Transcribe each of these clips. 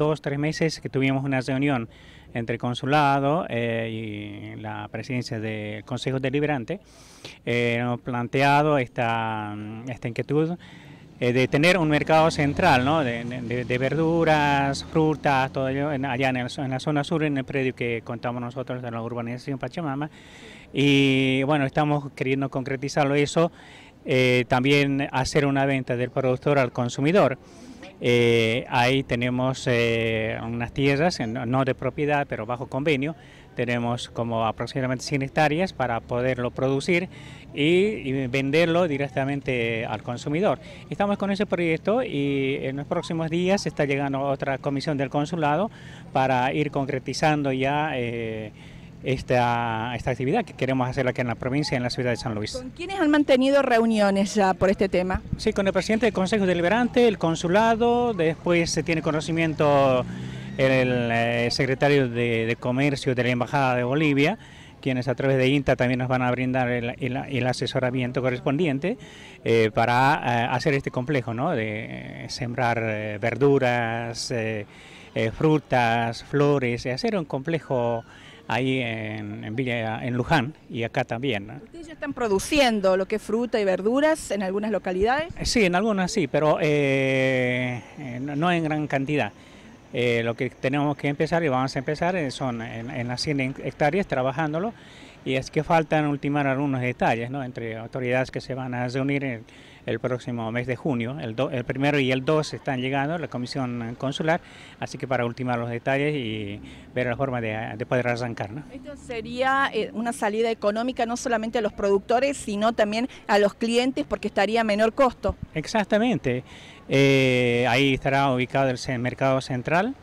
dos, tres meses que tuvimos una reunión entre el consulado eh, y la presidencia del Consejo Deliberante, eh, hemos planteado esta, esta inquietud eh, de tener un mercado central ¿no? de, verduras, frutas, todo ello allá en, en, la zona sur, en el predio que contamos nosotros de la urbanización Pachamama. Y bueno, estamos queriendo concretizarlo eso, también hacer una venta del productor al consumidor. Eh, ahí tenemos eh, unas tierras, no de propiedad, pero bajo convenio. Tenemos como aproximadamente 100 hectáreas para poderlo producir y, venderlo directamente al consumidor. Estamos con ese proyecto y en los próximos días está llegando otra comisión del consulado para ir concretizando ya. Eh, esta, actividad que queremos hacer aquí en la provincia, en la ciudad de San Luis. ¿Con quiénes han mantenido reuniones por este tema? Sí, con el presidente del Consejo Deliberante, el consulado, después se tiene conocimiento el, secretario de Comercio de la Embajada de Bolivia quienes a través de INTA también nos van a brindar el, asesoramiento correspondiente eh, para eh, hacer este complejo, ¿no? De eh, sembrar verduras, frutas, flores, y hacer un complejo ahí en, Villa, en Luján y acá también. están produciendo lo que es fruta y verduras en algunas localidades? Sí, en algunas sí, pero no en gran cantidad. Eh, lo que tenemos que empezar y vamos a empezar son en, las 100 hectáreas trabajándolo y es que faltan ultimar algunos detalles ¿no? entre autoridades que se van a reunir en, el próximo mes de junio. El, primero y el dos están llegando la comisión consular, así que para ultimar los detalles y ver la forma de, poder arrancar. Esto sería eh, una salida económica no solamente a los productores, sino también a los clientes porque estaría a menor costo. Exactamente. Eh, ahí estará ubicado el mercado central.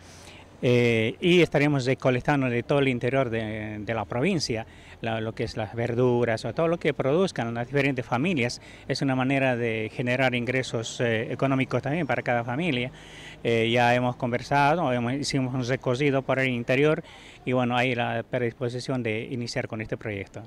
Eh, y estaremos recolectando de todo el interior de, la provincia lo que es las verduras o todo lo que produzcan las diferentes familias. Es una manera de generar ingresos eh, económicos también para cada familia. Eh, ya hemos conversado, hemos, hicimos un recorrido por el interior y bueno, hay la predisposición de iniciar con este proyecto.